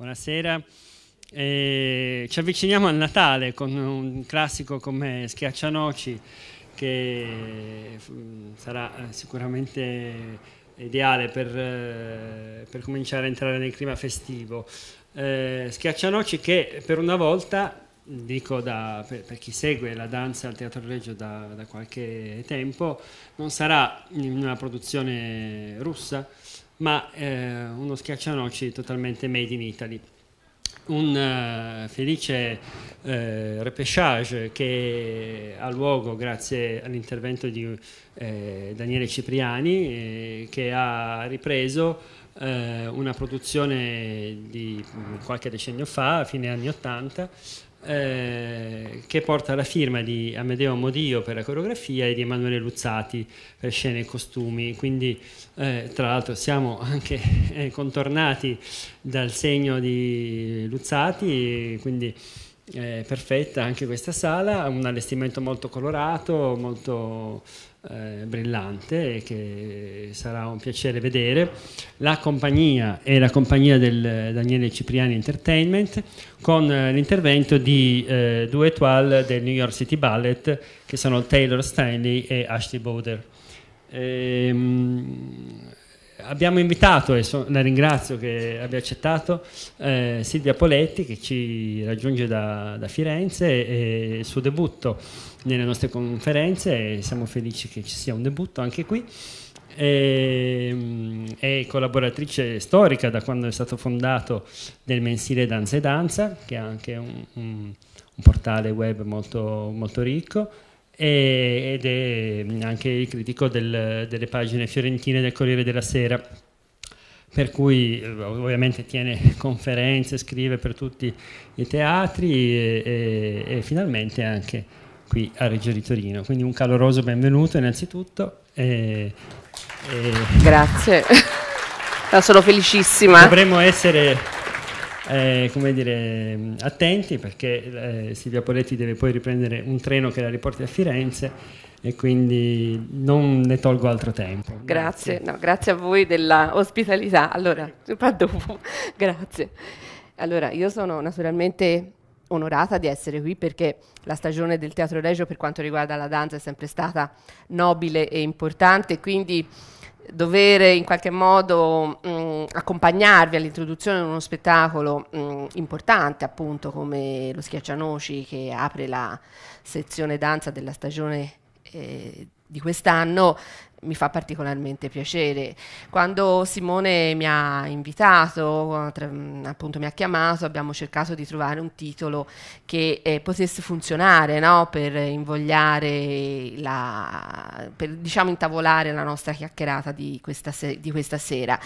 Buonasera. Eh, ci avviciniamo al Natale con un classico come Schiaccianoci che eh, sarà eh, sicuramente ideale per, eh, per cominciare a entrare nel clima festivo. Eh, Schiaccianoci che per una volta dico da, per, per, chi segue la danza al Teatro Reggio da, da, qualche tempo, non sarà in una produzione russa, ma eh, uno schiaccianoci totalmente made in Italy. Un uh, felice uh, eh, repechage che ha luogo grazie all'intervento di uh, Daniele Cipriani, che ha ripreso una produzione di mm, qualche decennio fa, a fine anni 80, eh, che porta la firma di Amedeo Modio per la coreografia e di Emanuele Luzzati per scene e costumi. Quindi, eh, tra l'altro, siamo anche eh, contornati dal segno di Luzzati, quindi eh, perfetta anche questa sala, un allestimento molto colorato, molto eh, brillante che sarà un piacere vedere. La compagnia è la compagnia del Daniele Cipriani Entertainment con eh, l'intervento di eh, due étoiles del New York City Ballet che sono Taylor Stanley e Ashley Bowder. Ehm, abbiamo invitato, e so, la ringrazio che abbia accettato, eh, Silvia Poletti che ci raggiunge da, da Firenze e il suo debutto nelle nostre conferenze e siamo felici che ci sia un debutto anche qui. E, ehm, è collaboratrice storica da quando è stato fondato del mensile Danza e Danza, che è anche un, un, un portale web molto, molto ricco ed è mm, anche il critico del, delle pagine fiorentine del Corriere della Sera per cui eh, ovviamente tiene conferenze, scrive per tutti i teatri e, e, e, finalmente anche qui a Reggio di Torino. Quindi un caloroso benvenuto innanzitutto. E, Grazie, sono felicissima. Dovremmo essere eh, come dire, attenti perché eh, Silvia Poletti deve poi riprendere un treno che la riporti a Firenze e quindi non ne tolgo altro tempo. Grazie, grazie, no, grazie a voi dell'ospitalità. Allora, a dopo, grazie. Allora, io sono naturalmente onorata di essere qui perché la stagione del Teatro Regio per quanto riguarda la danza è sempre stata nobile e importante, quindi dovere in qualche modo mh, mm, accompagnarvi all'introduzione di uno spettacolo mh, mm, importante, appunto come lo Schiaccianoci che apre la sezione danza della stagione eh, di quest'anno mi fa particolarmente piacere. Quando Simone mi ha invitato, appunto mi ha chiamato, abbiamo cercato di trovare un titolo che eh, potesse funzionare no? per invogliare, la, per diciamo intavolare la nostra chiacchierata di questa, di questa sera.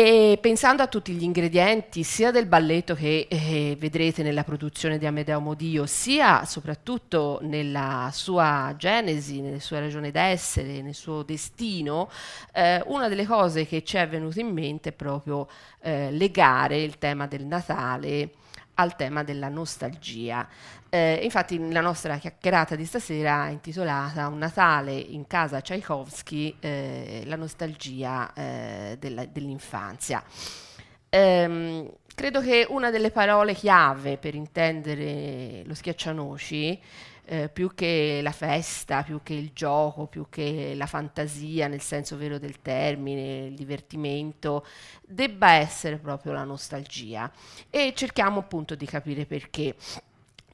E pensando a tutti gli ingredienti, sia del balletto che eh, vedrete nella produzione di Amedeo Modio, sia soprattutto nella sua genesi, nella sua ragione d'essere, nel suo destino, eh, una delle cose che ci è venuta in mente è proprio eh, legare il tema del Natale al tema della nostalgia. Eh, infatti la nostra chiacchierata di stasera è intitolata Un Natale in casa Tchaikovsky, eh, la nostalgia eh, dell'infanzia. Dell ehm, credo che una delle parole chiave per intendere lo schiaccianoci eh, più che la festa, più che il gioco, più che la fantasia nel senso vero del termine, il divertimento, debba essere proprio la nostalgia. E cerchiamo appunto di capire perché.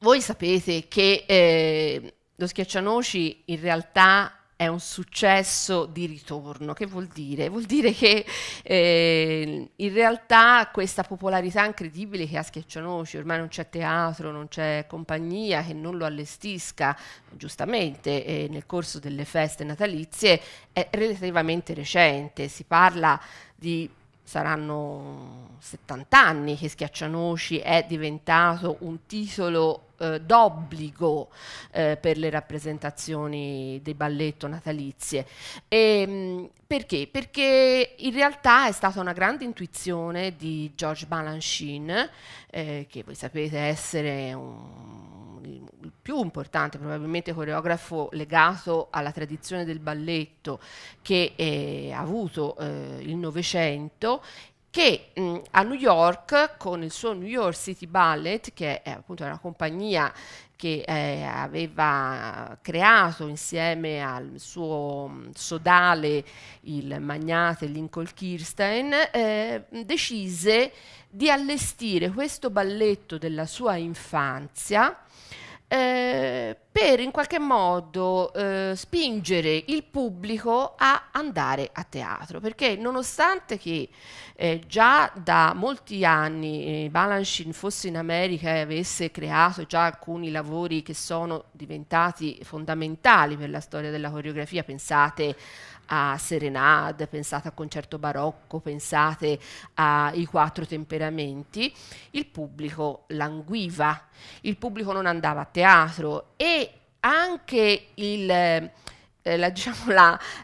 Voi sapete che eh, lo schiaccianoci in realtà è un successo di ritorno. Che vuol dire? Vuol dire che eh, in realtà questa popolarità incredibile che ha Schiaccianoci, ormai non c'è teatro, non c'è compagnia che non lo allestisca, giustamente eh, nel corso delle feste natalizie, è relativamente recente. Si parla di saranno 70 anni che Schiaccianoci è diventato un titolo eh, d'obbligo eh, per le rappresentazioni di balletto natalizie. E, ehm, perché? Perché in realtà è stata una grande intuizione di George Balanchine, eh, che voi sapete essere un il più importante probabilmente coreografo legato alla tradizione del balletto che eh, ha avuto eh, il Novecento che mh, a New York con il suo New York City Ballet, che è appunto una compagnia che eh, aveva creato insieme al suo sodale, il magnate Lincoln Kirstein, eh, decise di allestire questo balletto della sua infanzia eh, per in qualche modo eh, spingere il pubblico a andare a teatro, perché nonostante che eh, già da molti anni eh, Balanchine fosse in America e avesse creato già alcuni lavori che sono diventati fondamentali per la storia della coreografia, pensate a serenade, pensate a concerto barocco, pensate ai quattro temperamenti, il pubblico languiva, il pubblico non andava a teatro e anche il eh, la, diciamo,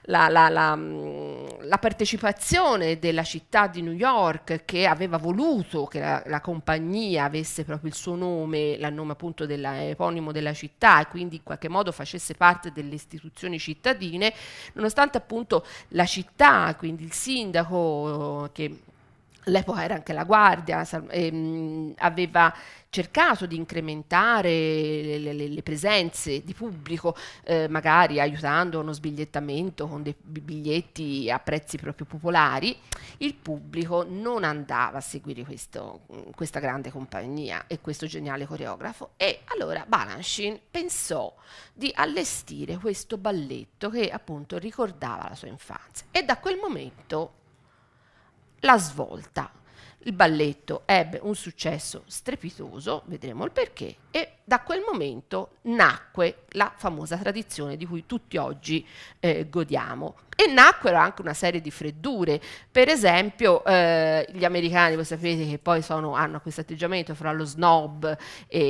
la, la, mm, la, partecipazione della città di New York che aveva voluto che la, compagnia avesse proprio il suo nome, il nome appunto dell'eponimo della città e quindi in qualche modo facesse parte delle istituzioni cittadine, nonostante appunto la città, quindi il sindaco eh, che L'epoca era anche la Guardia, ehm, aveva cercato di incrementare le, le, le presenze di pubblico, eh, magari aiutando uno sbigliettamento con dei biglietti a prezzi proprio popolari, il pubblico non andava a seguire questo, questa grande compagnia e questo geniale coreografo e allora Balanchine pensò di allestire questo balletto che appunto ricordava la sua infanzia e da quel momento la svolta. Il balletto ebbe un successo strepitoso, vedremo il perché, e da quel momento nacque la famosa tradizione di cui tutti oggi eh, godiamo. E nacquero anche una serie di freddure, per esempio eh, gli americani, voi sapete che poi sono, hanno questo atteggiamento fra lo snob e,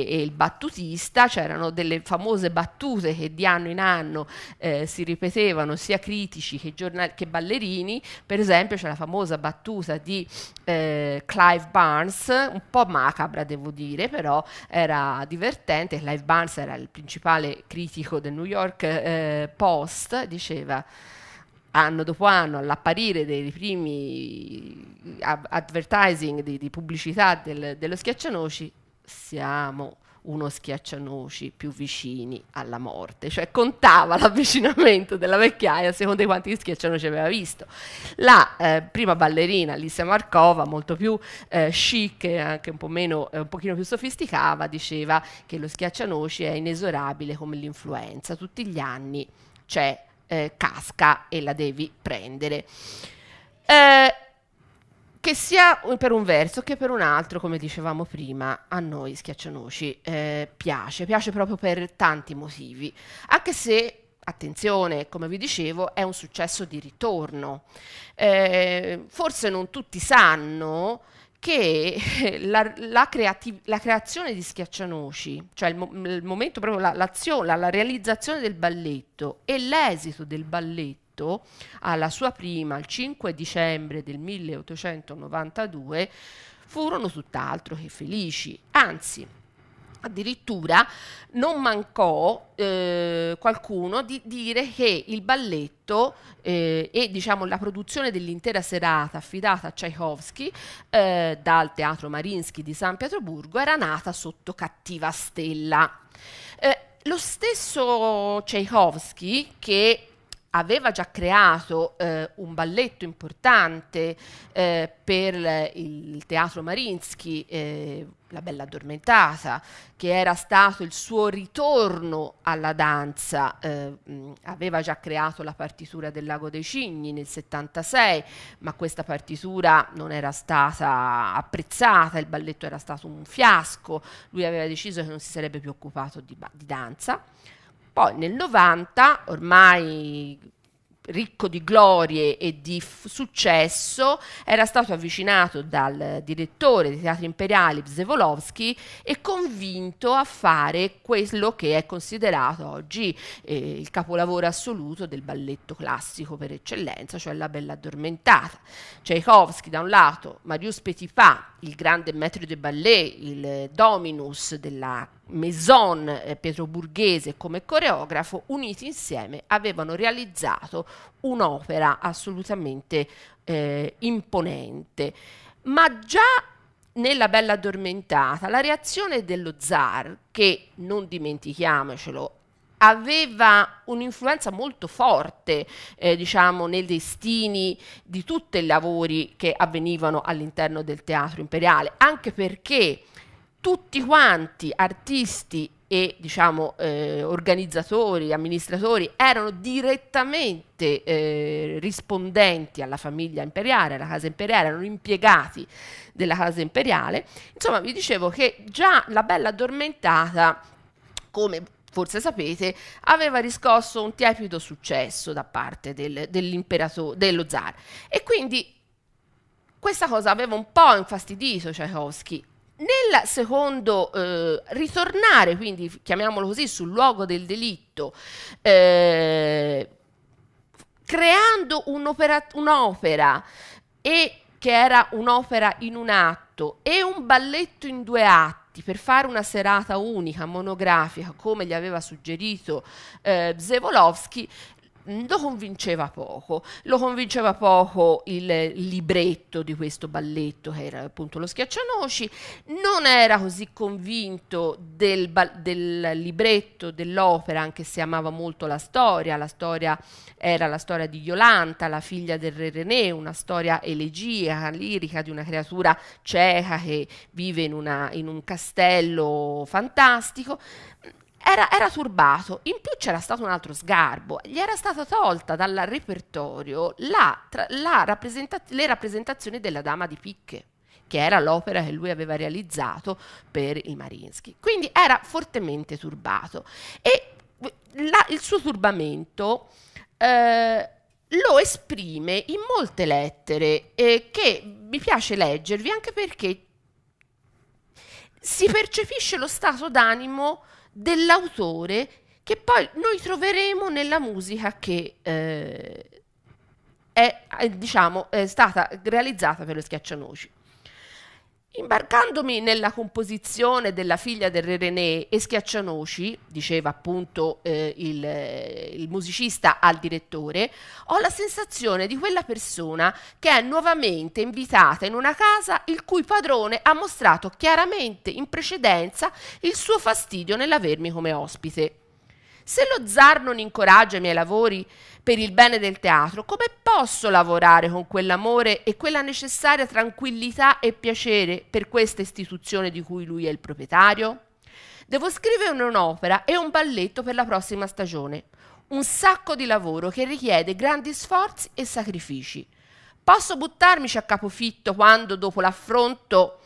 e, il battutista, c'erano delle famose battute che di anno in anno eh, si ripetevano sia critici che, giornal- che, ballerini, per esempio c'è la famosa battuta di eh, Clive Barnes, un po' macabra devo dire, però era divertente, Clive Barnes era il principale critico del New York eh, Post, diceva anno dopo anno all'apparire dei primi advertising di, di pubblicità del, dello schiaccianoci siamo uno schiaccianoci più vicini alla morte, cioè contava l'avvicinamento della vecchiaia secondo i quanti schiaccianoci aveva visto. La eh, prima ballerina, Lisa Markova, molto più eh, chic e anche un po' meno, eh, un pochino più sofisticata, diceva che lo schiaccianoci è inesorabile come l'influenza, tutti gli anni c'è, eh, casca e la devi prendere. Eh, che sia per un verso che per un altro, come dicevamo prima, a noi schiaccianoci eh, piace, piace proprio per tanti motivi, anche se, attenzione, come vi dicevo, è un successo di ritorno. Eh, forse non tutti sanno che la, la, creati- la creazione di schiaccianoci, cioè il, mo- il momento proprio, la, la realizzazione del balletto e l'esito del balletto, scritto alla sua prima il 5 dicembre del 1892 furono tutt'altro che felici, anzi addirittura non mancò eh, qualcuno di dire che il balletto eh, e diciamo, la produzione dell'intera serata affidata a Tchaikovsky eh, dal Teatro Marinsky di San Pietroburgo era nata sotto cattiva stella. Eh, lo stesso Tchaikovsky che aveva già creato eh, un balletto importante eh, per il teatro Marinsky, eh, La Bella Addormentata, che era stato il suo ritorno alla danza, eh, mh, aveva già creato la partitura del Lago dei Cigni nel 76, ma questa partitura non era stata apprezzata, il balletto era stato un fiasco, lui aveva deciso che non si sarebbe più occupato di, di danza poi nel 90, ormai ricco di glorie e di successo, era stato avvicinato dal direttore dei teatri imperiali Zevolowski e convinto a fare quello che è considerato oggi eh, il capolavoro assoluto del balletto classico per eccellenza, cioè La Bella Addormentata. Tchaikovsky da un lato, Marius Petipa, il grande maître de ballet, il dominus della Maison eh, pietroburghese come coreografo, uniti insieme avevano realizzato un'opera assolutamente eh, imponente. Ma già nella Bella Addormentata la reazione dello zar, che non dimentichiamocelo, aveva un'influenza molto forte eh, diciamo, nei destini di tutti i lavori che avvenivano all'interno del teatro imperiale, anche perché tutti quanti artisti e diciamo, eh, organizzatori, amministratori erano direttamente eh, rispondenti alla famiglia imperiale, alla casa imperiale, erano impiegati della casa imperiale. Insomma, vi dicevo che già la bella addormentata, come forse sapete, aveva riscosso un tiepido successo da parte del, dello zar. E quindi questa cosa aveva un po' infastidito Tchaikovsky, nel secondo eh, ritornare, quindi chiamiamolo così, sul luogo del delitto, eh, creando un'opera, un'opera e che era un'opera in un atto e un balletto in due atti, per fare una serata unica, monografica, come gli aveva suggerito eh, Zevolowski, Mm, lo convinceva poco, lo convinceva poco il libretto di questo balletto che era appunto lo schiaccianoci, non era così convinto del, del libretto dell'opera anche se amava molto la storia, la storia era la storia di Iolanta, la figlia del re René, una storia elegiaca, lirica di una creatura cieca che vive in, una, in un castello fantastico, era, era, turbato, in più c'era stato un altro sgarbo, gli era stata tolta dal repertorio la, tra, la rappresentaz le rappresentazioni della Dama di Picche, che era l'opera che lui aveva realizzato per i Marinsky. Quindi era fortemente turbato e la, il suo turbamento eh, lo esprime in molte lettere eh, che mi piace leggervi anche perché si percepisce lo stato d'animo dell'autore che poi noi troveremo nella musica che eh, è, eh, diciamo, è stata realizzata per lo schiaccianoci. Imbarcandomi nella composizione della figlia del re René e Schiaccianoci, diceva appunto eh, il, eh, il musicista al direttore, ho la sensazione di quella persona che è nuovamente invitata in una casa il cui padrone ha mostrato chiaramente in precedenza il suo fastidio nell'avermi come ospite. Se lo zar non incoraggia i miei lavori, per il bene del teatro, come posso lavorare con quell'amore e quella necessaria tranquillità e piacere per questa istituzione di cui lui è il proprietario? Devo scrivere un'opera e un balletto per la prossima stagione. Un sacco di lavoro che richiede grandi sforzi e sacrifici. Posso buttarmici a capofitto quando, dopo l'affronto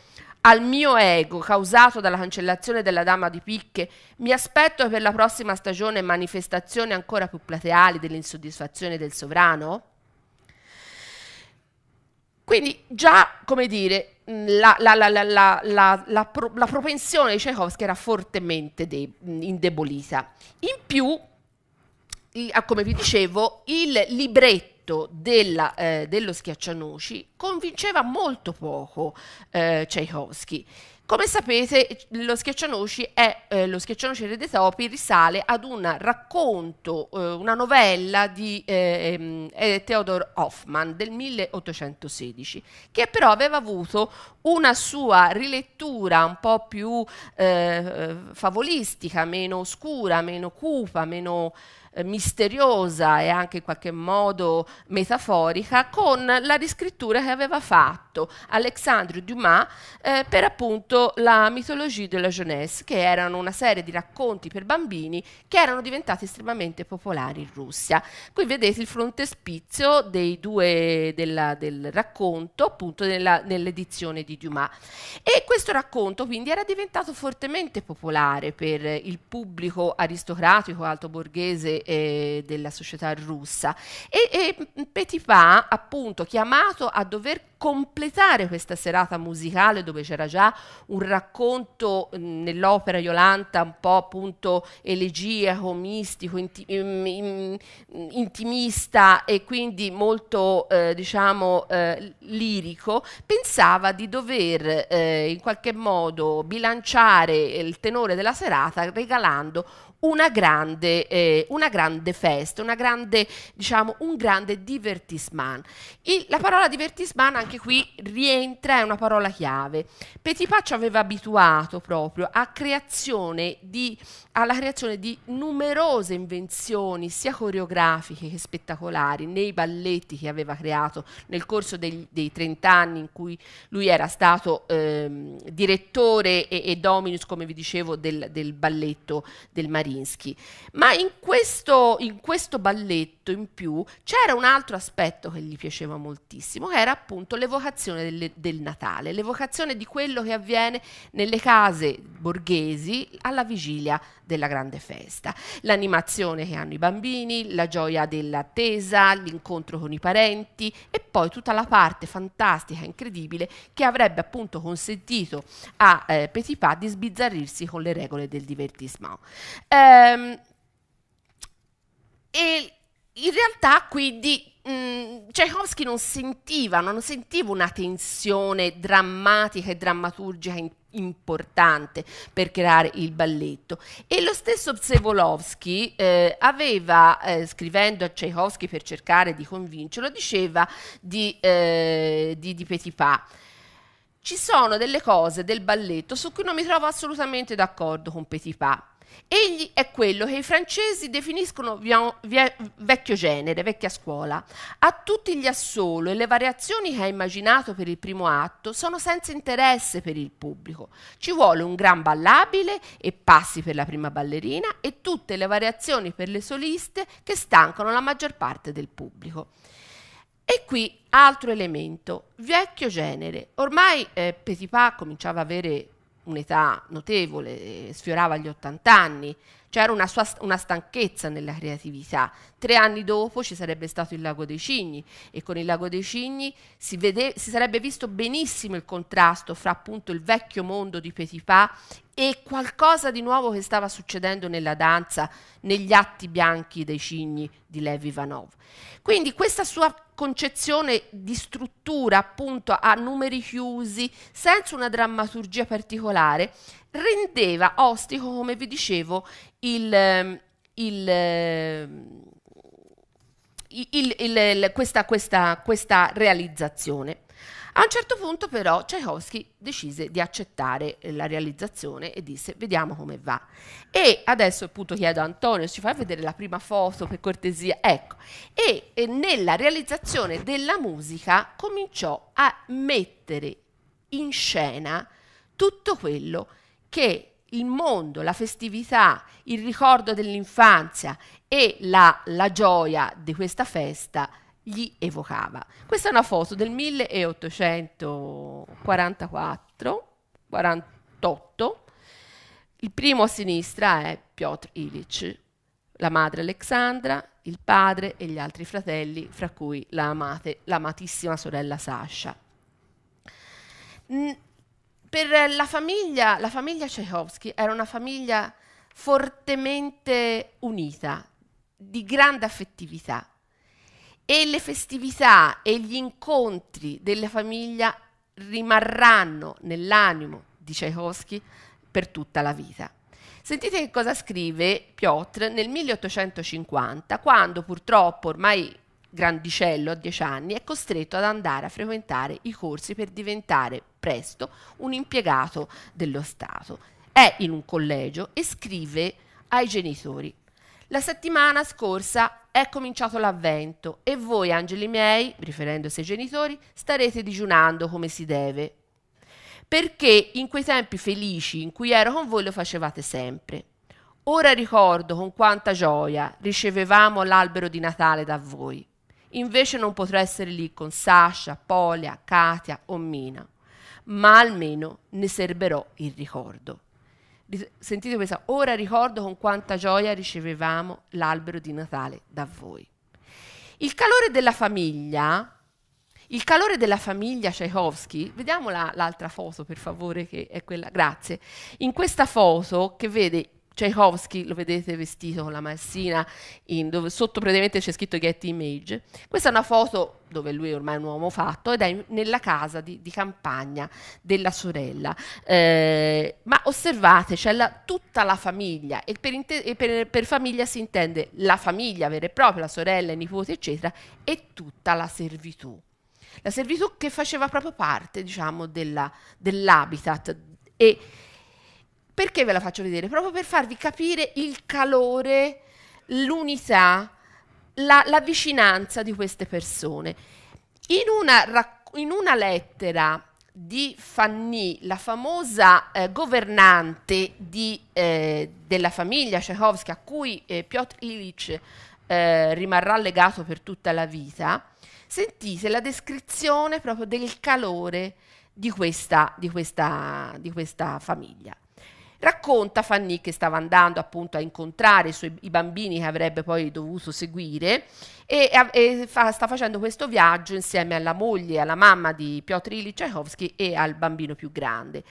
al mio ego causato dalla cancellazione della Dama di Picche, mi aspetto per la prossima stagione manifestazioni ancora più plateali dell'insoddisfazione del sovrano? Quindi già, come dire, mm, la, la, la, la propensione di Tchaikovsky era fortemente mm, indebolita. In più, come vi dicevo, il libretto concetto della, eh, dello schiaccianoci convinceva molto poco eh, Tchaikovsky. Come sapete, lo schiaccianoci, è, eh, lo schiaccianoci Redetopi risale ad un racconto, eh, una novella di eh, ehm, eh, Theodor Hoffman del 1816, che però aveva avuto una sua rilettura un po' più eh, eh, favolistica, meno oscura, meno cupa, meno eh, misteriosa e anche in qualche modo metaforica con la riscrittura che aveva fatto Alexandre Dumas eh, per appunto la Mythologie de la jeunesse, che erano una serie di racconti per bambini che erano diventati estremamente popolari in Russia. Qui vedete il frontespizio dei due della, del racconto appunto nell'edizione di Dumas. E questo racconto quindi era diventato fortemente popolare per il pubblico aristocratico, alto borghese eh, della società russa. E, e mm, Petipa, appunto, chiamato a dover completare questa serata musicale dove c'era già un racconto mm, nell'opera Iolanta un po' appunto elegiaco, mistico, inti mm, intimista e quindi molto eh, diciamo eh, lirico, pensava di dover eh, in qualche modo bilanciare il tenore della serata regalando una grande, eh, una grande festa, una grande, diciamo, un grande divertissement. Il, la parola divertissement anche qui rientra, è una parola chiave. Petipa ci aveva abituato proprio creazione di, alla creazione di numerose invenzioni, sia coreografiche che spettacolari, nei balletti che aveva creato nel corso dei, dei 30 anni in cui lui era stato ehm, direttore e, e dominus, come vi dicevo, del, del balletto del Marino Marinsky. Ma in questo, in questo balletto in più c'era un altro aspetto che gli piaceva moltissimo, che era appunto l'evocazione delle, del Natale, l'evocazione di quello che avviene nelle case borghesi alla vigilia della grande festa. L'animazione che hanno i bambini, la gioia dell'attesa, l'incontro con i parenti e poi tutta la parte fantastica, incredibile, che avrebbe appunto consentito a eh, Petipa di sbizzarrirsi con le regole del divertissement. Eh, Ehm, e in realtà quindi mh, Tchaikovsky non sentiva, non sentiva una tensione drammatica e drammaturgica in, importante per creare il balletto e lo stesso Psevolovsky eh, aveva eh, scrivendo a Tchaikovsky per cercare di convincerlo diceva di, eh, di, di Petipa ci sono delle cose del balletto su cui non mi trovo assolutamente d'accordo con Petipa Egli è quello che i francesi definiscono vecchio genere, vecchia scuola. A tutti gli assolo e le variazioni che ha immaginato per il primo atto sono senza interesse per il pubblico. Ci vuole un gran ballabile e passi per la prima ballerina e tutte le variazioni per le soliste che stancano la maggior parte del pubblico. E qui altro elemento, vecchio genere. Ormai eh, Petipa cominciava ad avere un'età notevole, sfiorava gli 80 anni, c'era una, sua, una stanchezza nella creatività. Tre anni dopo ci sarebbe stato il Lago dei Cigni e con il Lago dei Cigni si, vede, si sarebbe visto benissimo il contrasto fra appunto il vecchio mondo di Petipa e qualcosa di nuovo che stava succedendo nella danza, negli atti bianchi dei cigni di Levi Vanov. Quindi questa sua concezione di struttura appunto a numeri chiusi, senza una drammaturgia particolare, rendeva ostico, come vi dicevo, il, ehm, ehm, il, il, questa, questa, questa realizzazione. A un certo punto però Tchaikovsky decise di accettare eh, la realizzazione e disse vediamo come va. E adesso appunto chiedo a Antonio, ci fai vedere la prima foto per cortesia? Ecco, e, e eh, nella realizzazione della musica cominciò a mettere in scena tutto quello che il mondo, la festività, il ricordo dell'infanzia e la, la gioia di questa festa gli evocava. Questa è una foto del 1844, 48. Il primo a sinistra è Piotr Ilich, la madre Alexandra, il padre e gli altri fratelli, fra cui la amate, l'amatissima sorella Sasha. Per la famiglia, la famiglia Tchaikovsky era una famiglia fortemente unita, di grande affettività, e le festività e gli incontri della famiglia rimarranno nell'animo di Tchaikovsky per tutta la vita. Sentite che cosa scrive Piotr nel 1850, quando purtroppo ormai grandicello a dieci anni è costretto ad andare a frequentare i corsi per diventare presto un impiegato dello Stato. È in un collegio e scrive ai genitori la settimana scorsa è cominciato l'avvento e voi, angeli miei, riferendosi ai genitori, starete digiunando come si deve. Perché in quei tempi felici in cui ero con voi lo facevate sempre. Ora ricordo con quanta gioia ricevevamo l'albero di Natale da voi. Invece non potrò essere lì con Sasha, Polia, Katia o Mina, ma almeno ne serberò il ricordo sentite questa, ora ricordo con quanta gioia ricevevamo l'albero di Natale da voi. Il calore della famiglia, il calore della famiglia Tchaikovsky, vediamo la, l'altra foto per favore che è quella, grazie, in questa foto che vede Tchaikovsky, lo vedete vestito con la massina, dove, sotto praticamente c'è scritto Getty Image. Questa è una foto dove lui è ormai un uomo fatto ed è nella casa di, di campagna della sorella. Eh, ma osservate, c'è la, tutta la famiglia e, per, e per, per, famiglia si intende la famiglia vera e propria, la sorella, i nipoti, eccetera, e tutta la servitù. La servitù che faceva proprio parte, diciamo, della, dell'habitat e, perché ve la faccio vedere? Proprio per farvi capire il calore, l'unità, la, la vicinanza di queste persone. In una, rac- in una lettera di Fanny, la famosa eh, governante di, eh, della famiglia Tchaikovsky, a cui eh, Piotr Ilich eh, rimarrà legato per tutta la vita, sentite la descrizione proprio del calore di questa, di questa, di questa famiglia. Racconta Fanny che stava andando appunto a incontrare i, suoi, i bambini che avrebbe poi dovuto seguire e, e fa, sta facendo questo viaggio insieme alla moglie, alla mamma di Piotr Ilyich e al bambino più grande.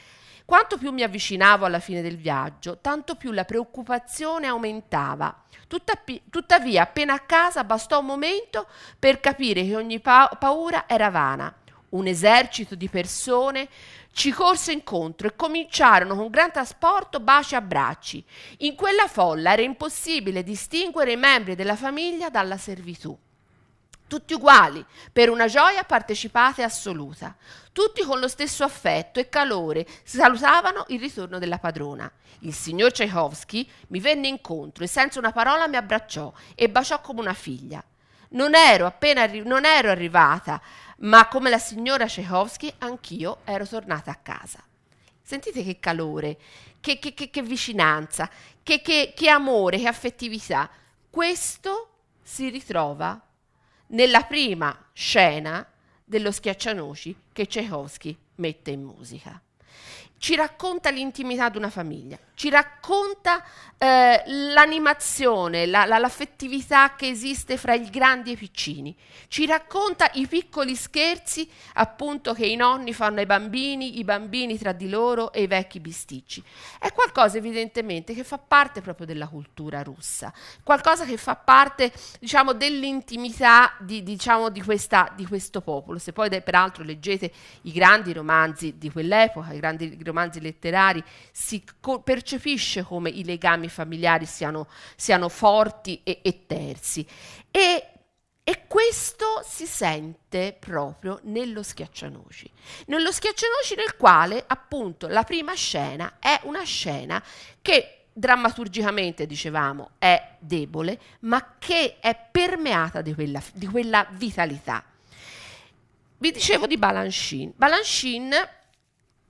Quanto più mi avvicinavo alla fine del viaggio, tanto più la preoccupazione aumentava. Tuttav- tuttavia, appena a casa bastò un momento per capire che ogni pa- paura era vana. Un esercito di persone ci corse incontro e cominciarono con gran trasporto baci e abbracci. In quella folla era impossibile distinguere i membri della famiglia dalla servitù. Tutti uguali, per una gioia partecipata e assoluta. Tutti con lo stesso affetto e calore salutavano il ritorno della padrona. Il signor Tchaikovsky mi venne incontro e senza una parola mi abbracciò e baciò come una figlia. Non ero appena arri- non ero arrivata ma come la signora Tchaikovsky anch'io ero tornata a casa. Sentite che calore, che, che, che, che vicinanza, che amore, che affettività. Questo si ritrova nella prima scena dello schiaccianoci che Tchaikovsky mette in musica ci racconta l'intimità di una famiglia, ci racconta eh, l'animazione, la, la, l'affettività che esiste fra i grandi e i piccini, ci racconta i piccoli scherzi appunto che i nonni fanno ai bambini, i bambini tra di loro e i vecchi bisticci. È qualcosa evidentemente che fa parte proprio della cultura russa, qualcosa che fa parte diciamo dell'intimità di, diciamo, di, questa, di questo popolo. Se poi peraltro leggete i grandi romanzi di quell'epoca, i grandi romanzi letterari, si percepisce come i legami familiari siano, siano forti e, e terzi. E, e questo si sente proprio nello schiaccianoci. Nello schiaccianoci nel quale appunto la prima scena è una scena che drammaturgicamente, dicevamo, è debole, ma che è permeata di quella, di quella vitalità. Vi dicevo di Balanchine. Balanchine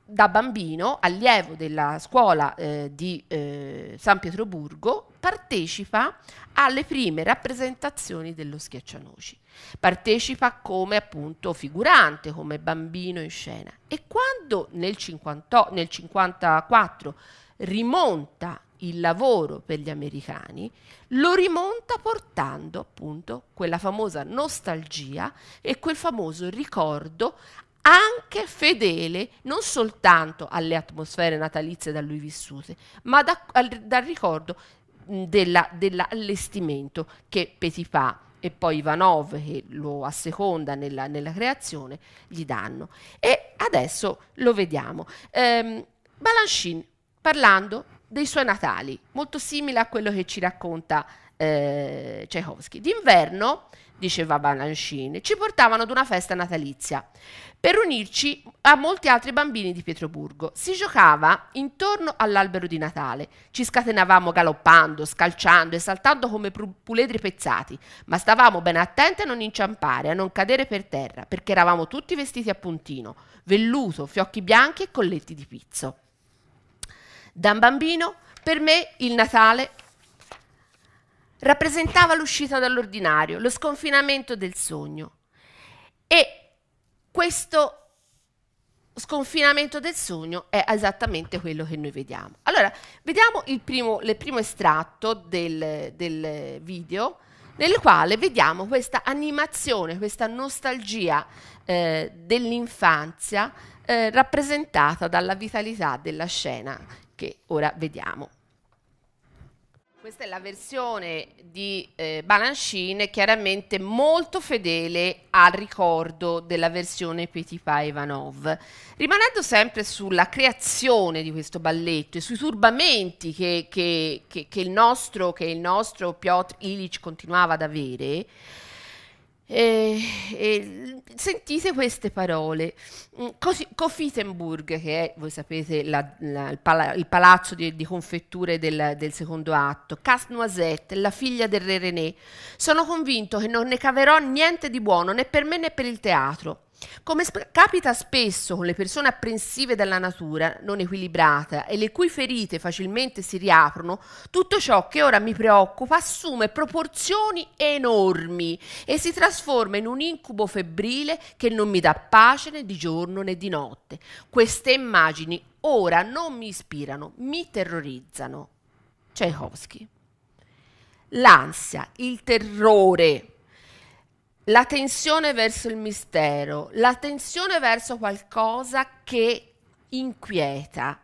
da bambino, allievo della scuola eh, di eh, San Pietroburgo, partecipa alle prime rappresentazioni dello schiaccianoci. Partecipa come appunto figurante, come bambino in scena. E quando nel 1954 rimonta il lavoro per gli americani, lo rimonta portando appunto quella famosa nostalgia e quel famoso ricordo anche fedele non soltanto alle atmosfere natalizie da lui vissute, ma da, al, dal ricordo dell'allestimento della che Petipa e poi Ivanov, che lo asseconda nella, nella, creazione, gli danno. E adesso lo vediamo. Ehm, Balanchine, parlando dei suoi natali, molto simile a quello che ci racconta eh, Tchaikovsky. D'inverno diceva Balanchine, ci portavano ad una festa natalizia per unirci a molti altri bambini di Pietroburgo. Si giocava intorno all'albero di Natale. Ci scatenavamo galoppando, scalciando e saltando come puledri pezzati, ma stavamo ben attenti a non inciampare, a non cadere per terra, perché eravamo tutti vestiti a puntino, velluto, fiocchi bianchi e colletti di pizzo. Da un bambino, per me il Natale rappresentava l'uscita dall'ordinario, lo sconfinamento del sogno. E questo sconfinamento del sogno è esattamente quello che noi vediamo. Allora, vediamo il primo, il primo estratto del, del, video nel quale vediamo questa animazione, questa nostalgia eh, dell'infanzia eh, rappresentata dalla vitalità della scena che ora vediamo. Questa è la versione di eh, Balanchine, chiaramente molto fedele al ricordo della versione Petipa Ivanov. Rimanendo sempre sulla creazione di questo balletto e sui turbamenti che, che, che, che il nostro, che il nostro Piotr Ilich continuava ad avere, e, e, sentite queste parole. Mm, Così, Coffitenburg, che è, voi sapete, la, la, il, pala, il, palazzo di, di confetture del, del, secondo atto, Casnoisette, la figlia del re René, sono convinto che non ne caverò niente di buono né per me né per il teatro. Come sp- capita spesso con le persone apprensive dalla natura non equilibrata e le cui ferite facilmente si riaprono, tutto ciò che ora mi preoccupa assume proporzioni enormi e si trasforma in un incubo febbrile che non mi dà pace né di giorno né di notte. Queste immagini ora non mi ispirano, mi terrorizzano. Tchaikovsky. L'ansia, il terrore la tensione verso il mistero, la tensione verso qualcosa che inquieta.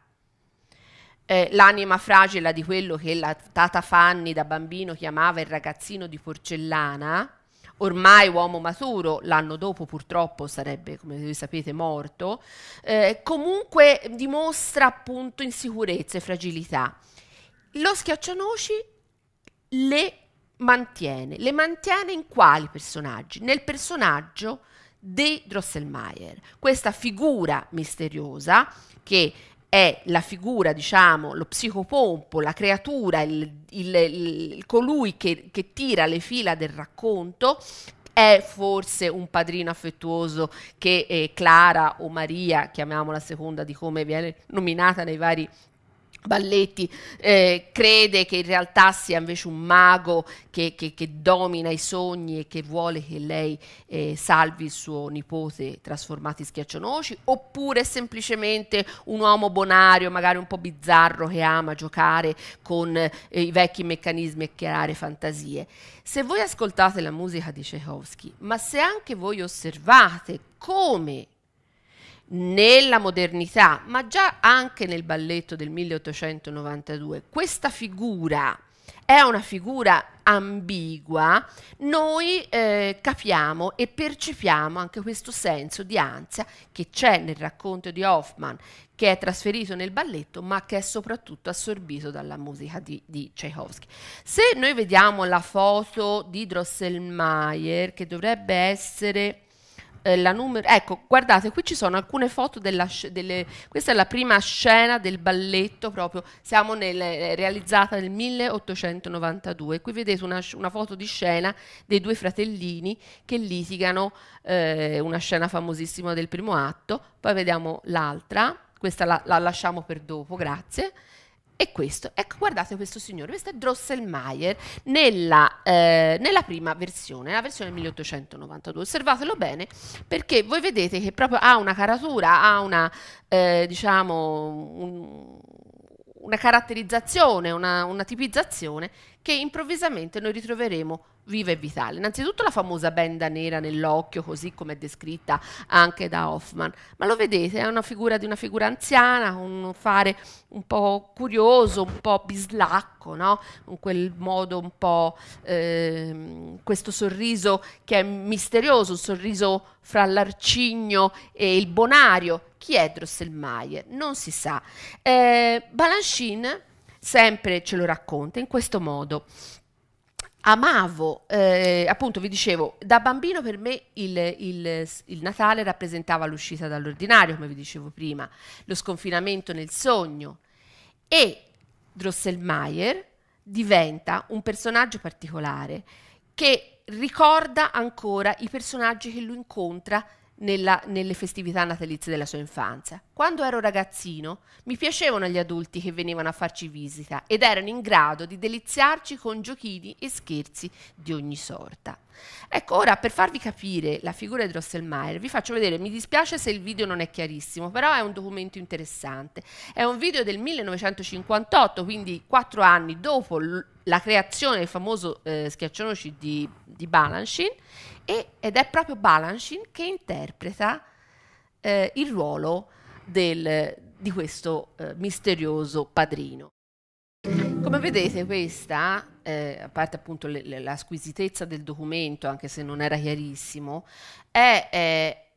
Eh, l'anima fragile di quello che la Tata Fanni da bambino chiamava il ragazzino di porcellana, ormai uomo maturo, l'anno dopo purtroppo sarebbe, come sapete, morto, eh, comunque dimostra appunto insicurezza e fragilità. Lo schiaccianoci le mantiene? Le mantiene in quali personaggi? Nel personaggio di Drosselmeier, questa figura misteriosa che è la figura, diciamo, lo psicopompo, la creatura, il, il, il colui che, che tira le fila del racconto, è forse un padrino affettuoso che eh, Clara o Maria, chiamiamola a seconda di come viene nominata nei vari Balletti eh, crede che in realtà sia invece un mago che, che, che, domina i sogni e che vuole che lei eh, salvi il suo nipote trasformato in schiaccianoci, oppure è semplicemente un uomo bonario, magari un po' bizzarro, che ama giocare con eh, i vecchi meccanismi e creare fantasie. Se voi ascoltate la musica di Tchaikovsky, ma se anche voi osservate come nella modernità, ma già anche nel balletto del 1892, questa figura è una figura ambigua, noi eh, capiamo e percepiamo anche questo senso di ansia che c'è nel racconto di Hoffman, che è trasferito nel balletto, ma che è soprattutto assorbito dalla musica di, di Tchaikovsky. Se noi vediamo la foto di Drosselmeier, che dovrebbe essere eh, la numero... Ecco, guardate, qui ci sono alcune foto della... Delle, questa è la prima scena del balletto proprio, siamo nel, eh, realizzata nel 1892. Qui vedete una, una, foto di scena dei due fratellini che litigano, eh, una scena famosissima del primo atto, poi vediamo l'altra, questa la, la lasciamo per dopo, grazie è questo. Ecco, guardate questo signore, questo è Drosselmeier nella, eh, nella prima versione, la versione 1892. Osservatelo bene perché voi vedete che proprio ha una caratura, ha una, eh, diciamo, un, una caratterizzazione, una, una tipizzazione che improvvisamente noi ritroveremo viva e vitale. Innanzitutto la famosa benda nera nell'occhio, così come è descritta anche da Hoffman, ma lo vedete, è una figura di una figura anziana, con un fare un po' curioso, un po' bislacco, no? con quel modo un po' eh, questo sorriso che è misterioso, un sorriso fra l'arcigno e il bonario. Chi è Drosselmeier? Non si sa. Eh, Balanchine sempre ce lo racconta in questo modo amavo, eh, appunto vi dicevo, da bambino per me il, il, il, Natale rappresentava l'uscita dall'ordinario, come vi dicevo prima, lo sconfinamento nel sogno e Drosselmeier diventa un personaggio particolare che ricorda ancora i personaggi che lui incontra nella, nelle festività natalizie della sua infanzia. Quando ero ragazzino mi piacevano gli adulti che venivano a farci visita ed erano in grado di deliziarci con giochini e scherzi di ogni sorta. Ecco, ora per farvi capire la figura di Drosselmeier vi faccio vedere, mi dispiace se il video non è chiarissimo, però è un documento interessante. È un video del 1958, quindi quattro anni dopo la creazione del famoso eh, schiaccianoci di, di Balanchine e, ed è proprio Balanchine che interpreta eh, il ruolo del, di questo eh, misterioso padrino. Come vedete questa, eh, a parte appunto le, le, la squisitezza del documento, anche se non era chiarissimo, è, è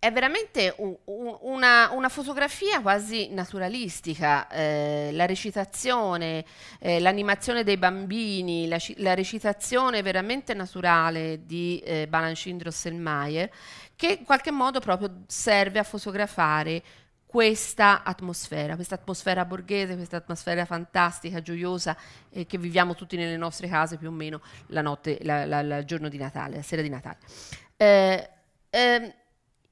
è veramente un, una, una, fotografia quasi naturalistica, eh, la recitazione, eh, l'animazione dei bambini, la, la, recitazione veramente naturale di eh, Balanchine Drosselmeier, che in qualche modo proprio serve a fotografare questa atmosfera, questa atmosfera borghese, questa atmosfera fantastica, gioiosa eh, che viviamo tutti nelle nostre case più o meno la notte, il giorno di Natale, la sera di Natale. Eh, eh,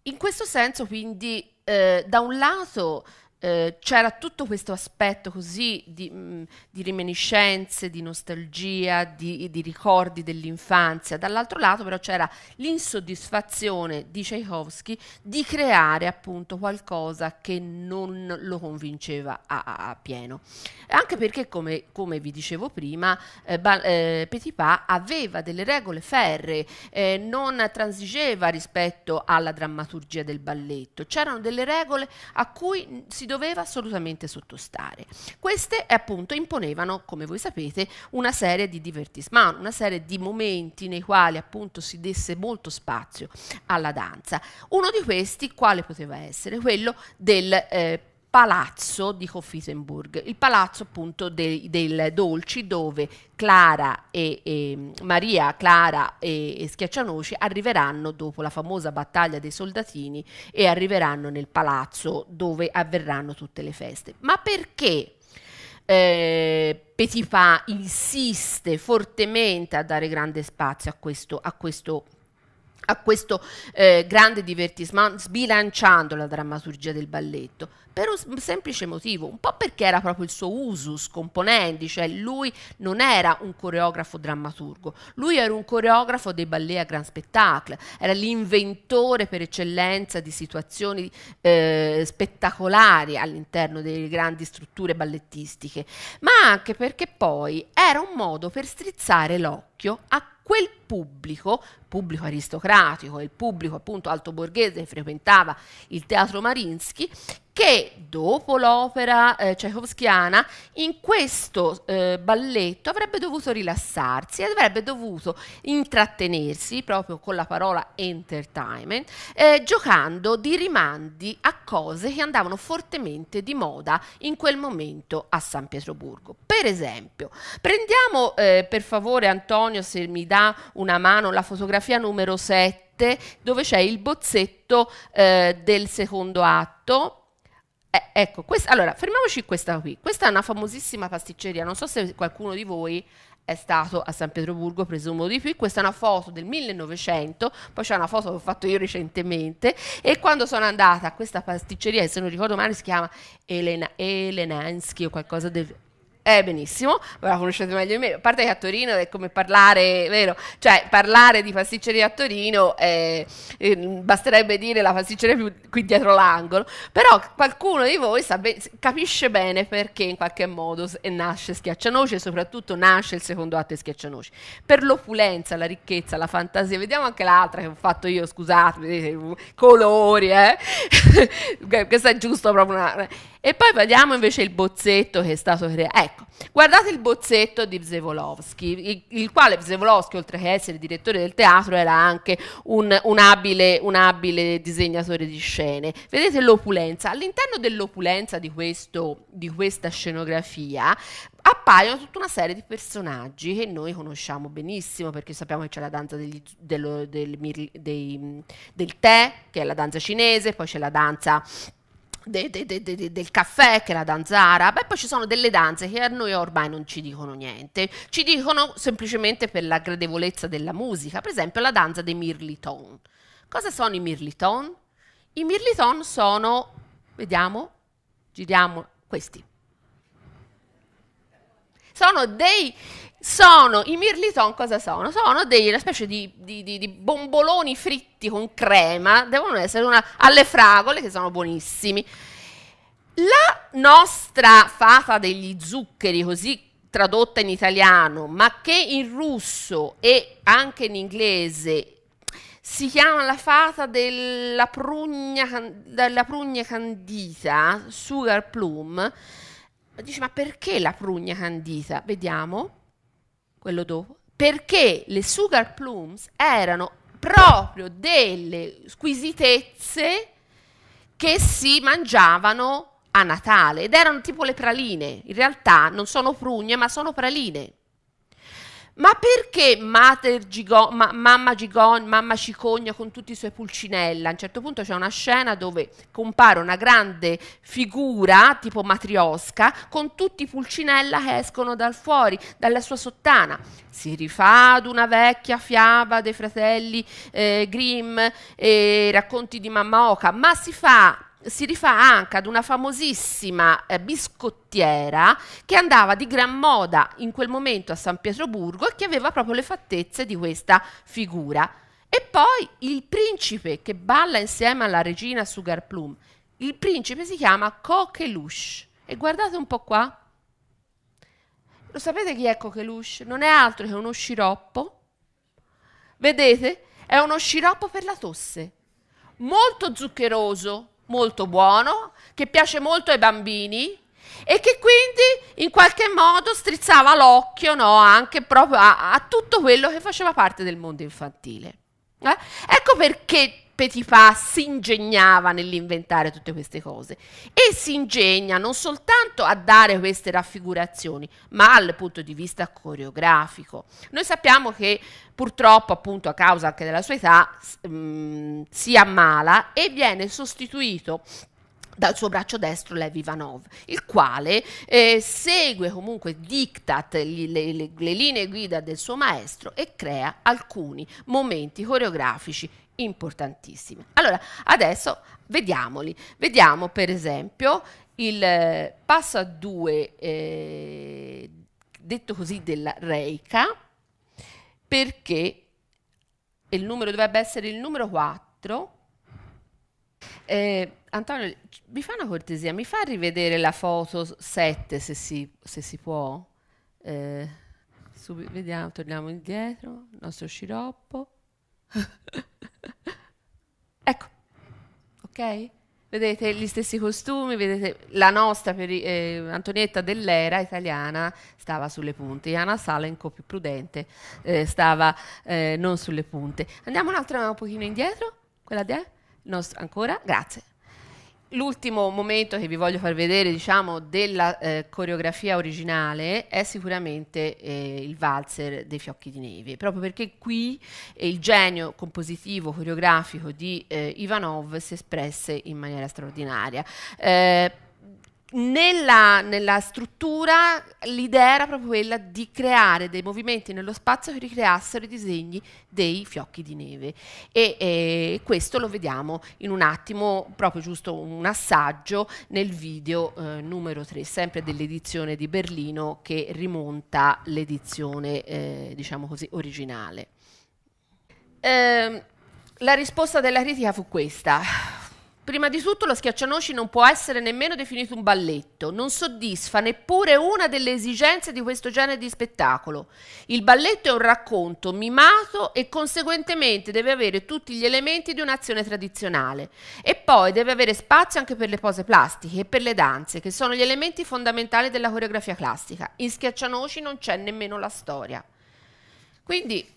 in questo senso, quindi, eh, da un lato eh, c'era tutto questo aspetto così di, mh, mm, di reminiscenze, di nostalgia, di, di ricordi dell'infanzia, dall'altro lato però c'era l'insoddisfazione di Tchaikovsky di creare appunto qualcosa che non lo convinceva a, a, a pieno. Anche perché, come, come vi dicevo prima, eh, ba, eh, Petipa aveva delle regole ferree, eh, non transigeva rispetto alla drammaturgia del balletto, c'erano delle regole a cui si doveva doveva assolutamente sottostare. Queste appunto imponevano, come voi sapete, una serie di divertissement, una serie di momenti nei quali appunto si desse molto spazio alla danza. Uno di questi quale poteva essere? Quello del eh, palazzo di Hoffisenburg, il palazzo appunto dei, del Dolci dove Clara e, e Maria, Clara e, e, Schiaccianoci arriveranno dopo la famosa battaglia dei soldatini e arriveranno nel palazzo dove avverranno tutte le feste. Ma perché eh, Petipa insiste fortemente a dare grande spazio a questo, a questo a questo eh, grande divertimento, sbilanciando la drammaturgia del balletto per un semplice motivo, un po' perché era proprio il suo usus componendi, cioè lui non era un coreografo drammaturgo, lui era un coreografo dei ballet a gran spettacolo, era l'inventore per eccellenza di situazioni eh, spettacolari all'interno delle grandi strutture ballettistiche, ma anche perché poi era un modo per strizzare l'occhio a quel pubblico, pubblico aristocratico, il pubblico appunto alto borghese che frequentava il teatro Marinsky, che dopo l'opera eh, cechovskiana in questo eh, balletto avrebbe dovuto rilassarsi e avrebbe dovuto intrattenersi proprio con la parola entertainment, eh, giocando di rimandi a cose che andavano fortemente di moda in quel momento a San Pietroburgo. Per esempio, prendiamo eh, per favore Antonio se mi dà una mano la fotografia numero 7 dove c'è il bozzetto eh, del secondo atto eh, ecco, quest- allora, fermiamoci questa qui. Questa è una famosissima pasticceria, non so se qualcuno di voi è stato a San Pietroburgo, presumo di più. Questa è una foto del 1900, poi c'è una foto che ho fatto io recentemente. E quando sono andata a questa pasticceria, se non ricordo male si chiama Elena, Elenansky o qualcosa del eh, benissimo, ma la conoscete meglio di me. A parte che a Torino è come parlare, vero? Cioè, parlare di pasticceria a Torino è, eh, eh, basterebbe dire la pasticceria più, qui dietro l'angolo. Però qualcuno di voi be- capisce bene perché in qualche modo nasce Schiaccianoci e soprattutto nasce il secondo atto di Schiaccianoci. Per l'opulenza, la ricchezza, la fantasia. Vediamo anche l'altra che ho fatto io, scusate, colori, eh? Questo è giusto proprio una e poi vediamo invece il bozzetto che è stato creato. Ecco, guardate il bozzetto di Zevolovsky, il, il, quale Zevolovsky, oltre che essere direttore del teatro, era anche un, un, abile, un abile, disegnatore di scene. Vedete l'opulenza. All'interno dell'opulenza di, questo, di questa scenografia appaiono tutta una serie di personaggi che noi conosciamo benissimo perché sappiamo che c'è la danza degli, dello, del, dei, del tè, che è la danza cinese, poi c'è la danza de, de, de, del caffè, che è la danzara, e poi ci sono delle danze che a noi ormai non ci dicono niente, ci dicono semplicemente per la gradevolezza della musica, per esempio la danza dei mirliton. Cosa sono i mirliton? I mirliton sono, vediamo, giriamo questi. Sono dei sono i mirliton cosa sono? Sono dei, una specie di, di, di, di, bomboloni fritti con crema, devono essere una, alle fragole che sono buonissimi. La nostra fata degli zuccheri, così tradotta in italiano, ma che in russo e anche in inglese si chiama la fata della prugna, della prugna candita, sugar plum, dice ma perché la prugna candita? Vediamo quello dopo, perché le Sugar Plumes erano proprio delle squisitezze che si mangiavano a Natale ed erano tipo le praline, in realtà non sono prugne ma sono praline. Ma perché Mater Gigo, ma, mamma Gigon, mamma Cicogna con tutti i suoi pulcinella? A un certo punto c'è una scena dove compare una grande figura tipo matriosca con tutti i pulcinella che escono dal fuori, dalla sua sottana. Si rifà ad una vecchia fiaba dei fratelli eh, Grimm e eh, racconti di mamma Oca, ma si fa si rifà anche ad una famosissima eh, biscottiera che andava di gran moda in quel momento a San Pietroburgo e che aveva proprio le fattezze di questa figura. E poi il principe che balla insieme alla regina Sugar Plum. Il principe si chiama Coqueluche. E guardate un po' qua. Lo sapete chi è Coqueluche? Non è altro che uno sciroppo. Vedete? È uno sciroppo per la tosse. Molto zuccheroso, molto buono, che piace molto ai bambini e che quindi in qualche modo strizzava l'occhio no, anche proprio a, a, tutto quello che faceva parte del mondo infantile. Eh? Ecco perché Petipa si ingegnava nell'inventare tutte queste cose e si ingegna non soltanto a dare queste raffigurazioni, ma dal punto di vista coreografico. Noi sappiamo che purtroppo, appunto, a causa anche della sua età, mh, mm, si ammala e viene sostituito dal suo braccio destro Levi Ivanov, il quale eh, segue comunque, diktat gli, le, le, le linee guida del suo maestro e crea alcuni momenti coreografici importantissime. Allora, adesso vediamoli. Vediamo per esempio il eh, passo a due, eh, detto così, della Reika, perché il numero dovrebbe essere il numero 4. Eh, Antonio, mi fa una cortesia, mi fa rivedere la foto 7 se si, se si può? Eh, vediamo, torniamo indietro, il nostro sciroppo. ecco, ok? Vedete gli stessi costumi, vedete la nostra peri- eh, Antonietta dell'era italiana stava sulle punte, Anna Salenco più prudente eh, stava eh, non sulle punte. Andiamo un altro un pochino indietro, quella di... Eh, nostro, ancora, grazie. L'ultimo momento che vi voglio far vedere, diciamo, della eh, coreografia originale è sicuramente eh, il valzer dei fiocchi di neve, proprio perché qui eh, il genio compositivo coreografico di eh, Ivanov si espresse in maniera straordinaria. Eh, nella, nella, struttura l'idea era proprio quella di creare dei movimenti nello spazio che ricreassero i disegni dei fiocchi di neve e, e questo lo vediamo in un attimo, proprio giusto un assaggio nel video eh, numero 3, sempre dell'edizione di Berlino che rimonta l'edizione eh, diciamo così originale. Ehm, la risposta della critica fu questa Prima di tutto lo schiaccianoci non può essere nemmeno definito un balletto, non soddisfa neppure una delle esigenze di questo genere di spettacolo. Il balletto è un racconto mimato e conseguentemente deve avere tutti gli elementi di un'azione tradizionale e poi deve avere spazio anche per le pose plastiche e per le danze, che sono gli elementi fondamentali della coreografia classica. In schiaccianoci non c'è nemmeno la storia. Quindi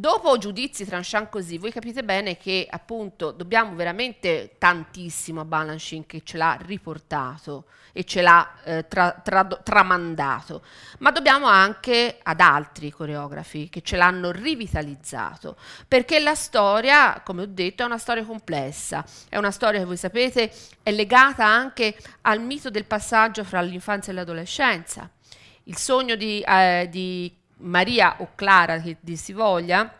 Dopo giudizi tranchant così, voi capite bene che appunto dobbiamo veramente tantissimo a Balanchine che ce l'ha riportato e ce l'ha eh, tra, tra, tramandato, ma dobbiamo anche ad altri coreografi che ce l'hanno rivitalizzato, perché la storia, come ho detto, è una storia complessa, è una storia che voi sapete è legata anche al mito del passaggio fra l'infanzia e l'adolescenza. Il sogno di, eh, di Maria o Clara che dir si voglia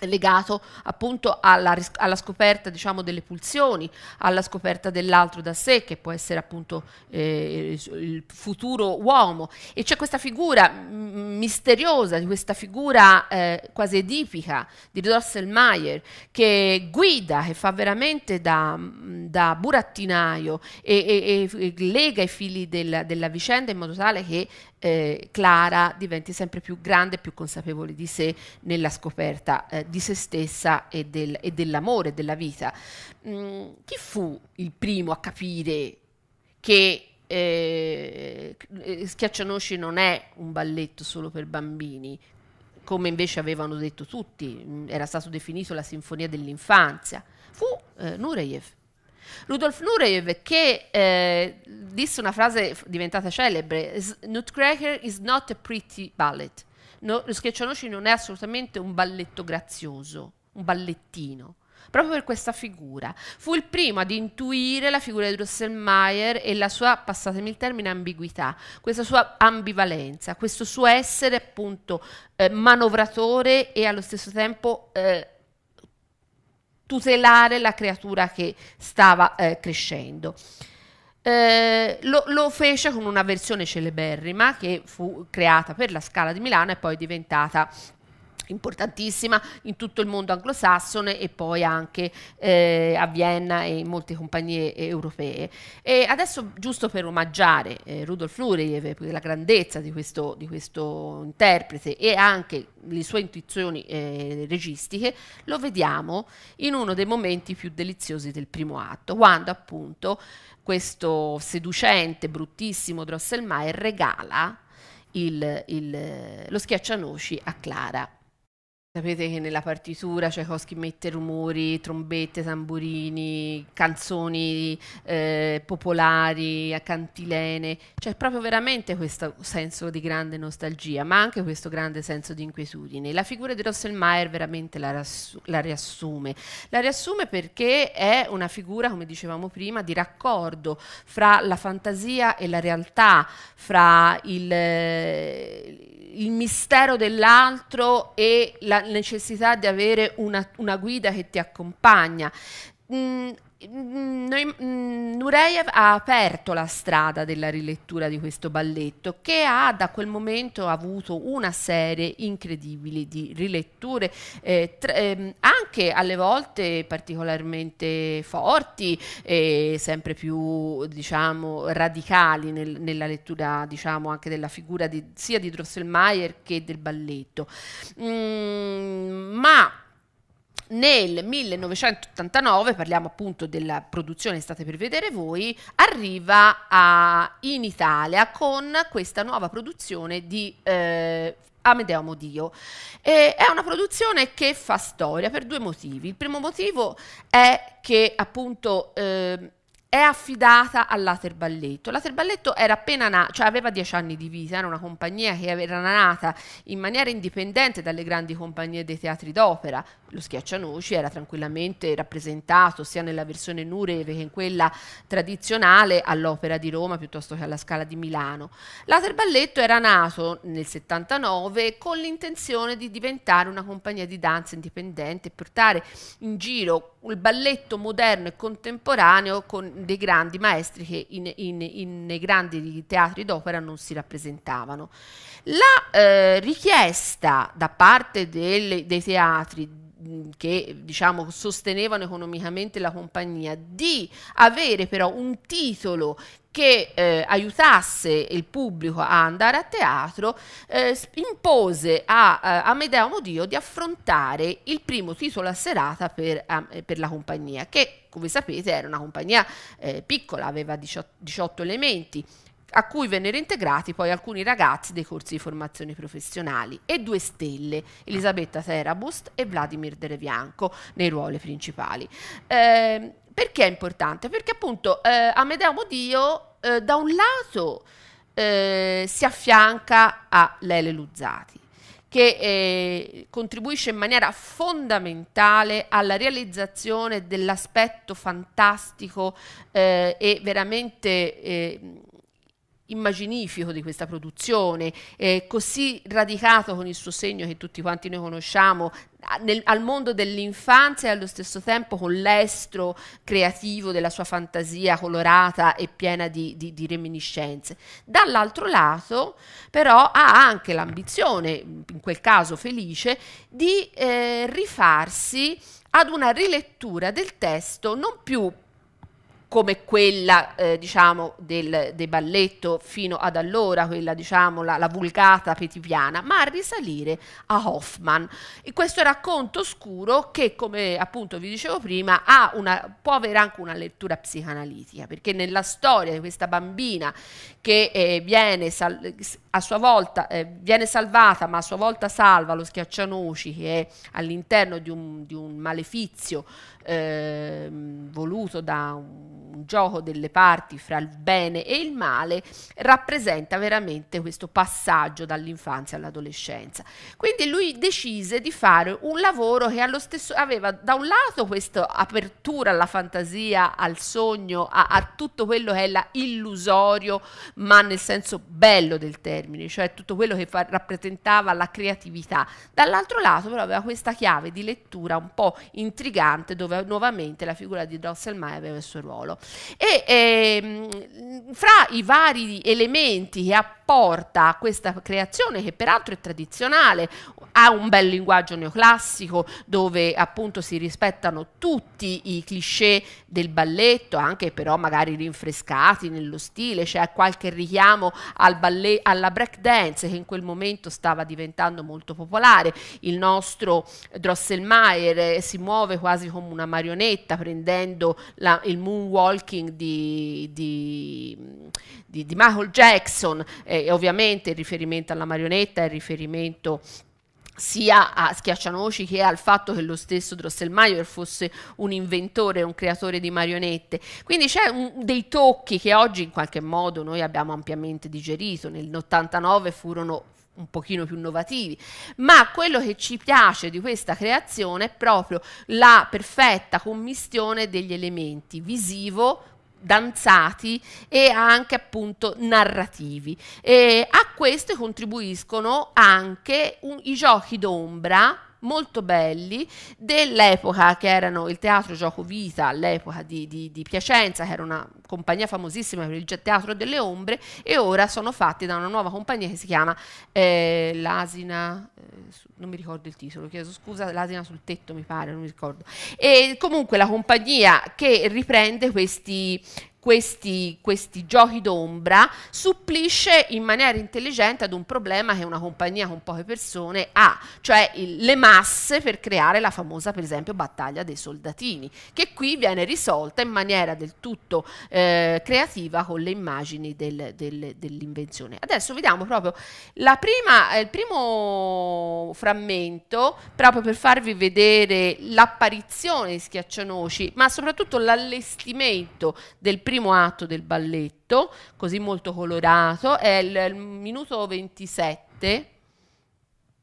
legato appunto alla, alla scoperta diciamo, delle pulsioni, alla scoperta dell'altro da sé che può essere appunto eh, il futuro uomo e c'è questa figura mm, misteriosa, questa figura eh, quasi edipica di Drosselmeier che guida, che fa veramente da, mm, da burattinaio e, e, e, lega i fili del, della vicenda in modo tale che eh, Clara diventi sempre più grande, più consapevole di sé nella scoperta eh, di se stessa e, del, e dell'amore, della vita. Mm, chi fu il primo a capire che eh, eh Schiaccianoci non è un balletto solo per bambini, come invece avevano detto tutti, mm, era stato definito la sinfonia dell'infanzia? Fu eh, Nureyev. Rudolf Nureyev che eh, disse una frase diventata celebre, Nutcracker is not a pretty ballet, no, lo schiaccianoci non è assolutamente un balletto grazioso, un ballettino proprio per questa figura. Fu il primo ad intuire la figura di Drosselmeier e la sua, passatemi il termine, ambiguità, questa sua ambivalenza, questo suo essere appunto eh, manovratore e allo stesso tempo eh, tutelare la creatura che stava eh, crescendo. Eh, lo, lo, fece con una versione celeberrima che fu creata per la Scala di Milano e poi diventata importantissima in tutto il mondo anglosassone e poi anche eh, a Vienna e in molte compagnie eh, europee. E adesso, giusto per omaggiare eh, Rudolf Nureyev, la grandezza di questo, di questo, interprete e anche le sue intuizioni eh, registiche, lo vediamo in uno dei momenti più deliziosi del primo atto, quando appunto questo seducente, bruttissimo Drosselmeier regala il, il, lo schiaccianoci a Clara. Sapete che nella partitura Tchaikovsky mette rumori, trombette, tamburini, canzoni eh, popolari, cantilene, c'è proprio veramente questo senso di grande nostalgia, ma anche questo grande senso di inquietudine. La figura di Rosselmaier veramente la, la riassume, la riassume perché è una figura, come dicevamo prima, di raccordo fra la fantasia e la realtà, fra il, il mistero dell'altro e la necessità di avere una, una guida che ti accompagna. Mm, Mm, mm, Nureyev ha aperto la strada della rilettura di questo balletto che ha da quel momento avuto una serie incredibile di riletture eh, tra, eh, anche alle volte particolarmente forti e sempre più diciamo, radicali nel, nella lettura diciamo, anche della figura di, sia di Drosselmeier che del balletto mm, ma nel 1989, parliamo appunto della produzione State per vedere voi, arriva a, in Italia con questa nuova produzione di eh, Amedeo Modio. E è una produzione che fa storia per due motivi. Il primo motivo è che appunto eh, è affidata all'Ater Balletto. L'Ater Balletto era appena nata, cioè aveva dieci anni di vita, era una compagnia che era nata in maniera indipendente dalle grandi compagnie dei teatri d'opera. Lo Schiaccianoci era tranquillamente rappresentato sia nella versione Nureve che in quella tradizionale all'Opera di Roma piuttosto che alla Scala di Milano. L'Ater Balletto era nato nel 79 con l'intenzione di diventare una compagnia di danza indipendente e portare in giro il balletto moderno e contemporaneo con dei grandi maestri che in, in, in, nei grandi teatri d'opera non si rappresentavano. La eh, richiesta da parte delle, dei teatri che diciamo, sostenevano economicamente la compagnia di avere però un titolo che eh, aiutasse il pubblico a andare a teatro, eh, impose a, a eh, Amedeo Modio di affrontare il primo titolo a serata per, a, eh, per la compagnia, che come sapete era una compagnia eh, piccola, aveva 18 elementi a cui vennero integrati poi alcuni ragazzi dei corsi di formazione professionali e due stelle, Elisabetta Terabust e Vladimir Derevianco, nei ruoli principali. Eh, perché è importante? Perché appunto eh, Amedeo Modio eh, da un lato eh, si affianca a Lele Luzzati che eh, contribuisce in maniera fondamentale alla realizzazione dell'aspetto fantastico eh, e veramente eh, immaginifico di questa produzione, eh, così radicato con il suo segno che tutti quanti noi conosciamo nel, al mondo dell'infanzia e allo stesso tempo con l'estro creativo della sua fantasia colorata e piena di, di, di reminiscenze. Dall'altro lato però ha anche l'ambizione, in quel caso felice, di eh, rifarsi ad una rilettura del testo non più come quella eh, diciamo del, del, balletto fino ad allora, quella diciamo la, la vulgata petiviana, ma a risalire a Hoffman. E questo racconto scuro che come appunto vi dicevo prima una, può avere anche una lettura psicanalitica, perché nella storia di questa bambina che eh, viene sal- a sua volta eh, viene salvata, ma a sua volta salva lo schiaccianoci che è all'interno di un, di un malefizio eh, voluto da un, gioco delle parti fra il bene e il male, rappresenta veramente questo passaggio dall'infanzia all'adolescenza. Quindi lui decise di fare un lavoro che allo stesso aveva da un lato questa apertura alla fantasia, al sogno, a, a tutto quello che è l'illusorio, ma nel senso bello del termine termine, cioè tutto quello che fa- rappresentava la creatività. Dall'altro lato però aveva questa chiave di lettura un po' intrigante dove nuovamente la figura di Drosselmeier aveva il suo ruolo. E ehm, fra i vari elementi che ha apporta a questa creazione che peraltro è tradizionale, ha un bel linguaggio neoclassico dove appunto si rispettano tutti i cliché del balletto, anche però magari rinfrescati nello stile, c'è cioè qualche richiamo al ballet, alla break dance che in quel momento stava diventando molto popolare, il nostro Drosselmeier eh, si muove quasi come una marionetta prendendo la, il moonwalking di, di, di, di Michael Jackson, eh, eh, ovviamente il riferimento alla marionetta, il riferimento sia a Schiaccianoci che al fatto che lo stesso Drosselmeier fosse un inventore, un creatore di marionette. Quindi c'è un, dei tocchi che oggi in qualche modo noi abbiamo ampiamente digerito, nell'89 furono un pochino più innovativi, ma quello che ci piace di questa creazione è proprio la perfetta commistione degli elementi visivo, danzati e anche appunto narrativi. E a questo contribuiscono anche un, i giochi d'ombra molto belli dell'epoca che erano il Teatro Gioco Vita, all'epoca di, di, di Piacenza, che era una compagnia famosissima per il Teatro delle Ombre, e ora sono fatti da una nuova compagnia che si chiama eh, L'Asina, eh, non mi ricordo il titolo, chiedo scusa, L'Asina sul tetto mi pare, non mi ricordo. E comunque la compagnia che riprende questi questi, questi giochi d'ombra supplisce in maniera intelligente ad un problema che una compagnia con poche persone ha, cioè il, le masse per creare la famosa per esempio battaglia dei soldatini, che qui viene risolta in maniera del tutto eh, creativa con le immagini del, del, dell'invenzione. Adesso vediamo proprio prima, eh, il primo frammento, proprio per farvi vedere l'apparizione di Schiaccianoci, ma soprattutto l'allestimento del primo primo atto del balletto, così molto colorato, è il, il minuto 27.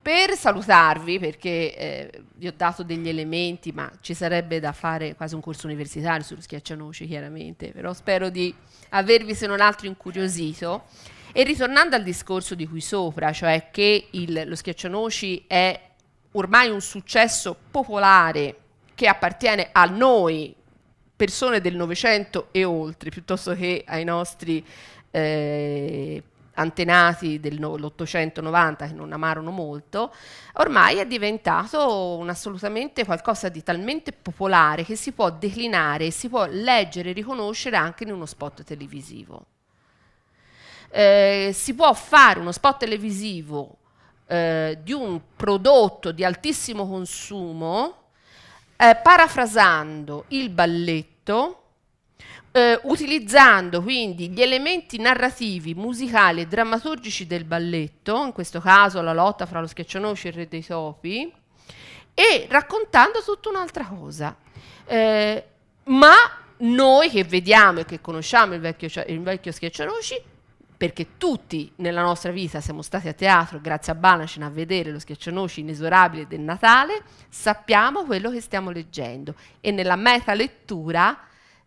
Per salutarvi, perché eh, vi ho dato degli elementi, ma ci sarebbe da fare quasi un corso universitario sullo schiaccianoci, chiaramente, però spero di avervi, se non altro, incuriosito. E ritornando al discorso di qui sopra, cioè che il, lo schiaccianoci è ormai un successo popolare che appartiene a noi persone del Novecento e oltre, piuttosto che ai nostri eh, antenati dell'890 che non amarono molto, ormai è diventato un assolutamente qualcosa di talmente popolare che si può declinare, si può leggere e riconoscere anche in uno spot televisivo. Eh, si può fare uno spot televisivo eh, di un prodotto di altissimo consumo eh, parafrasando il balletto fumetto, eh, utilizzando quindi gli elementi narrativi, musicali e drammaturgici del balletto, in questo caso la lotta fra lo schiaccianoci e il re dei topi, e raccontando tutta un'altra cosa. Eh, ma noi che vediamo e che conosciamo il vecchio, il vecchio schiaccianoci perché tutti nella nostra vita siamo stati a teatro, grazie a Banacin, a vedere lo schiaccianoci inesorabile del Natale, sappiamo quello che stiamo leggendo e nella meta lettura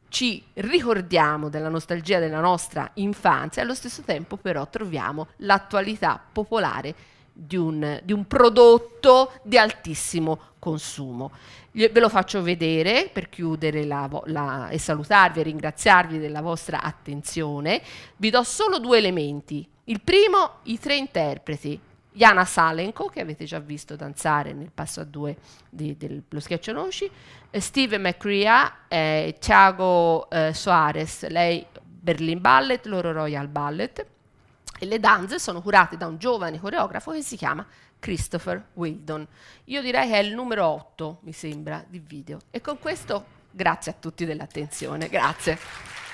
ci ricordiamo della nostalgia della nostra infanzia e allo stesso tempo però troviamo l'attualità popolare di un, di un prodotto di altissimo consumo. ve lo faccio vedere per chiudere la, la, e salutarvi e ringraziarvi della vostra attenzione. Vi do solo due elementi. Il primo, i tre interpreti. Jana Salenko, che avete già visto danzare nel passo a due dello schiaccio noci, eh, Steve McCrea, e eh, Thiago eh, Soares, lei Berlin Ballet, loro Royal Ballet, e le danze sono curate da un giovane coreografo che si chiama Christopher Wildon. Io direi che è il numero 8, mi sembra, di video. E con questo grazie a tutti dell'attenzione. Grazie.